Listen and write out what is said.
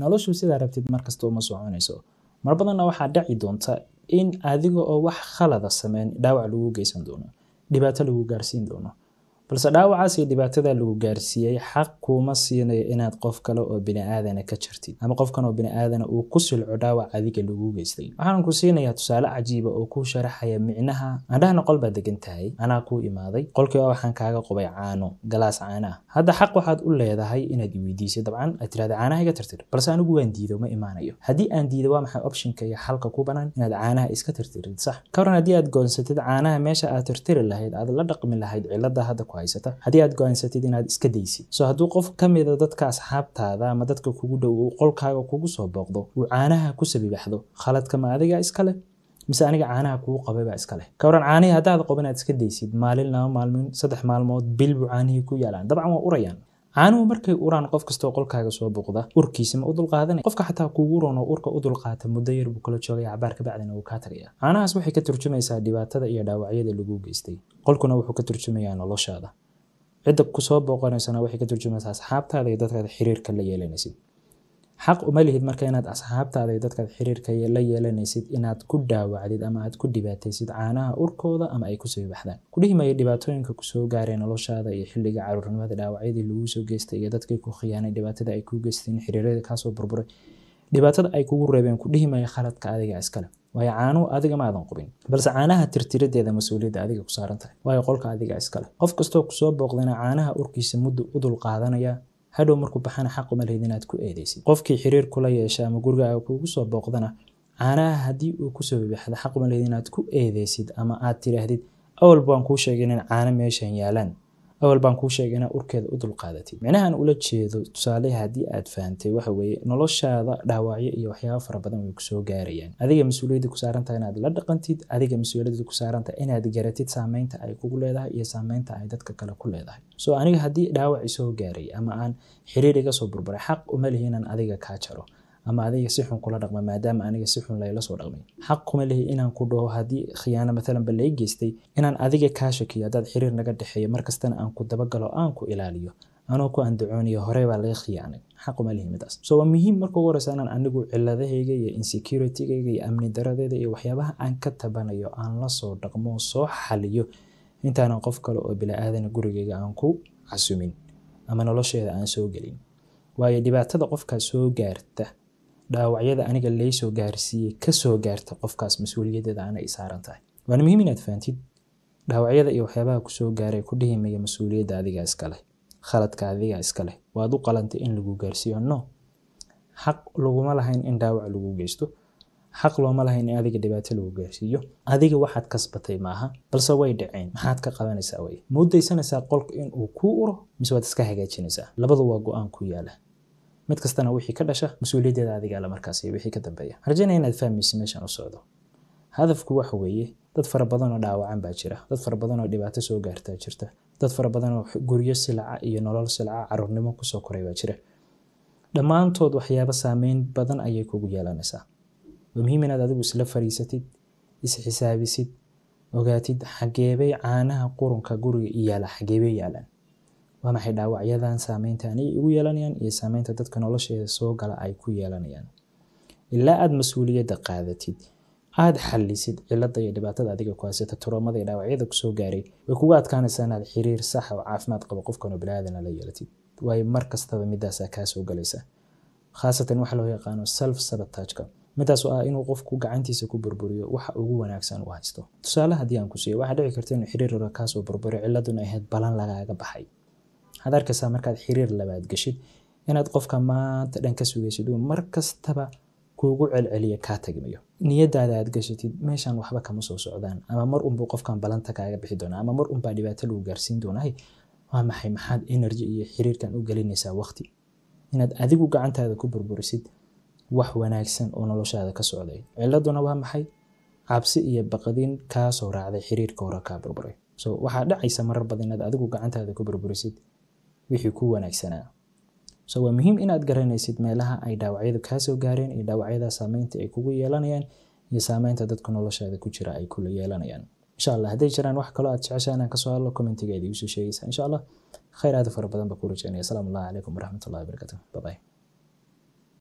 noloshu sidaa rabtid markasta uma soconayso mar badanna waxaa dhaci doonta in adiga oo wax khalada sameyn dhaawac lagu geysan doono dhibaato lagu gaarsiin doono balse dhaawacaas iyo dhibaatada lagu gaarsiiyey xaq kuuma siinayo inaad qof kale oo biniaadana ka jartid ama qofkan oo biniaadana uu ku silco dhaawac adiga lagu geystay waxaan ku siinayaa tusaale cajiiba oo kuu sharaxaya micnaha andhahna qol baad degan tahay anaa kuu imaaday qolkiiba waxaan kaaga qubay caano galaas caano ah hadda xaq waxaad u leedahay inaad iweydiisay dabcan aad tiraada caanaha iga tirtir balse anigu waan diido ma imaanayo haddii aan diido waa maxay optionka iyo xalka ku banaan inaad caanaha iska tirtirid sax ka waran haddii aad goonsatid caanaha meesha aad tirtiri lahayd aad la dhaqmi lahayd cilada hadda ku haysata haddii aad go-aansatid inaad iska daysid soo hadduu qof ka mida ah dadka asxaabtaada ama dadka kugu dhow uu qolkaaga kugu soo booqdo uu caanaha ku sabibaxdo khaladkama adiga leh mise aniga caanaha kuu iska leh ka waran caanihii haddaad qob inaad iska daysid maalin laba maalmin saddex maalmood bil buu caanihii ku yaalaan dabcan waa urayaan caanuhu markay uraan qof kastoo qolkaaga soo buuqda urkiisa ma u dulqaadanay qofka xataa kuugu roon oo urka u dulqaata muddo yar buu kala joogay cabaar bacdina wuu kaa tagaya caanahaas waxay ka turjumaysaa dhibaatada iyo dhaawacyada laguu geystay qolkuna wuxuu ka turjumayaa noloshaada cidda kusoo booqanaysana waxay ka turjumaysaa asxaabtaada iyo dadkaada xiriirka la yeelanaysid xaq uma lihid marka inaad asxaabtaada dadkaad xiriirka la yeelanaysid inaad ku dhaawacdid ama aad ku dhibaataysid caanaha urkooda ama ay kusii baxdaan kudhihi maayo dhibaatooyinka kusoo gaaray noloshaada iyo xilliga caruurnimada dhaawacyadii laguu soo geystay iyo dadkii ku khiyaanay dhibaatada ay kuu geysteen xiriirada kaasoo burburay dhibaatada ay kugu reebeen kudhihi maayo khaladka adiga iskale waayo caanuhu adiga ma qubin balse caanaha tirtiradeeda mas-uuliyadda adiga ku saaran tahay waayo qolka adiga iskale qof kastoo kusoo booqdana caanaha urkiisa muddo u qaadanaya hadhow markuu baxana xaq uma lehid inaad ku eedaysid qofkii xiriir kula yeesha ama guriga kuugu soo booqdana caanaha haddii uu kusoo bibixda xaq uma lehid inaad ku eedaysid ama aad tiraahdid awalba waan kuu sheegay inaan caano meeshan yaalaan awal baan kuu sheegay inaad urkeeda u dulqaadatid micnahaan ula jeedo tusaalehe haddii aad fahantay waxa weeye noloshaada dhaawacyo iyo waxyaaba fara badan way kusoo gaarayaan adiga mas-uuliyadda ku saarantaha inaad la dhaqantid adiga mas-uuliyadda ku saarantaha inaad garatid saameynta ay kugu leedahay iyo saameynta ay dadka kale ku leedahay soo aniga haddii dhaawac isoo gaaray ama aan xiriir iga soo burburay xaq uma lihi inaan adiga kaa jaro ama adiga si xun kula dhaqma maadaama aniga si xun layla soo dhaqmay xaq lehi inaan ku dhaho haddii khiyaano maalan lay geystay inaan adiga kaa shakiyo haddaad xiriir naga dhexeeyo markastana aan ku dabagalo aan ku ilaaliyo anoo ku andacoonayo horey baa laga khiyaanay xaquma waa muhiim marka ugu horeysa inaan anigu ciladahayga iyo insecuritygayga iyo amni daradeeda iyo waxyaabaha aan ka tabanayo aan la soo dhaqmo soo xaliyo intaanan qof kale oo bila'aadana gurigayga aan ku casumin ama nolosheeda aan soo gelin waayo dhibaatada qofkaas soo gaarta dhaawacyada aniga laysoo gaarsiiyey kasoo gaarta qofkaas mas-uuliyaddeeda ana isaaran tahay waana muhiim inaad fahamtid dhaawacyada iyo waxyaabaha kusoo gaaray ku dhihi maya mas-uuliyadda adigaa iskaleh khaladka adigaa iskaleh waad u qalantay in lagu gaarsiiyo no xaq laguma lahayn in dhaawac lagu geysto xaq looma lahayn in adiga dhibaato lagu gaarsiiyo adiga waxaad kasbatay maaha balse way dhaceen maxaad ka qabanaysaa wey ma u daysanaysaa qolka inuu kuu uro mise waad iska hagaajinaysaa labadu waa go-aan ku yaala mid kastana wixii ka dhasha mas-uuliyaddeeda adigaale markaas wixii ka dambeeya rajaynaya inaad fahmaysa meeshaan u socdo hadafku waxa weeye dad fara badan oo dhaawacan baa jira dad fara badan dhibaato soo gaartaa jirta dad fara badan guryo silaca iyo nolol silaca caruurnimo kusoo koray baa jira dhammaantood waxyaaba saameyn badan ayay kugu yeelanaysaa waa muhiim inaad adigu isla fariisatid isxisaabisid ogaatid xageebay caanaha qurunka guriga yaala xageebay yaalaan waa maxay dhaawacyadan saameynta aniga igu yeelanayaan iyo saameynta dadka nolosheeda soo gala ay ku yeelanayaan ilaa aada mas-uuliyadda qaadatid aada xalisid cilada iyo dhibaatada adiga ku haysata turoomada iyo dhaawacyada kusoo gaaray way kugu adkaanaysaa inaad xiriir sax ah oo caafimaad qabo qofkanoo baniaadana la yeelatid waayo mar kastaba midaasaa kaa galaysa khaasatan waxa loo yaqaano self sabatagka midaasoo ah inuu qofku gacantiisa ku burburiyo waxa ugu wanaagsan u haysto tusaale haddii aan ku siiyo waxaa dhici karta inuu xiriir hore kaasoo burburiyo ciladuna ahayd balan lagaaga baxay waxaad arkaysaa markaad xiriir labaad geshid inaad qofka maanta dhan ka sugaysid uu mar kuugu celceliya kaa tagmayo niyadaada aad gashatid meeshaan waxba kama soo socdaan ama mar unbuu qofkan balanta kaaga bixi doonaa ama mar unbaa dhibaato lagu gaarsiin doonahay waa maxay maxaad energy iyo xiriirkan u gelinaysaa waqti inaad adigu gacantaada ku burburisid wax wanaagsan oo noloshaada ka socday ciladuna waa maxay cabsi iyo baqdin kaasoo raacday xiriirka hore kaa burburay so waxaa dhacaysa marar badan inaad adigu gacantaada ku burburisid wixii ku wanaagsanaa so waa muhiim inaad garanaysid meelaha ay dhaawacyadu kaasoo gaareen iyo dhaawacyada saameynta ay kugu yeelanayaan iyo saameynta dadka noloshaada ku jira ay kula yeelanayaan insha allah hadday jiraan wax kaloo aad jeceshaa jeceshaan aan kasoo hadlo commentigeeda iigu soo sheegaysa insha allah khayraada fara badan baa ku rajaynaya asalaamu allahu calaykum waraxmatullahi wabarakatu babay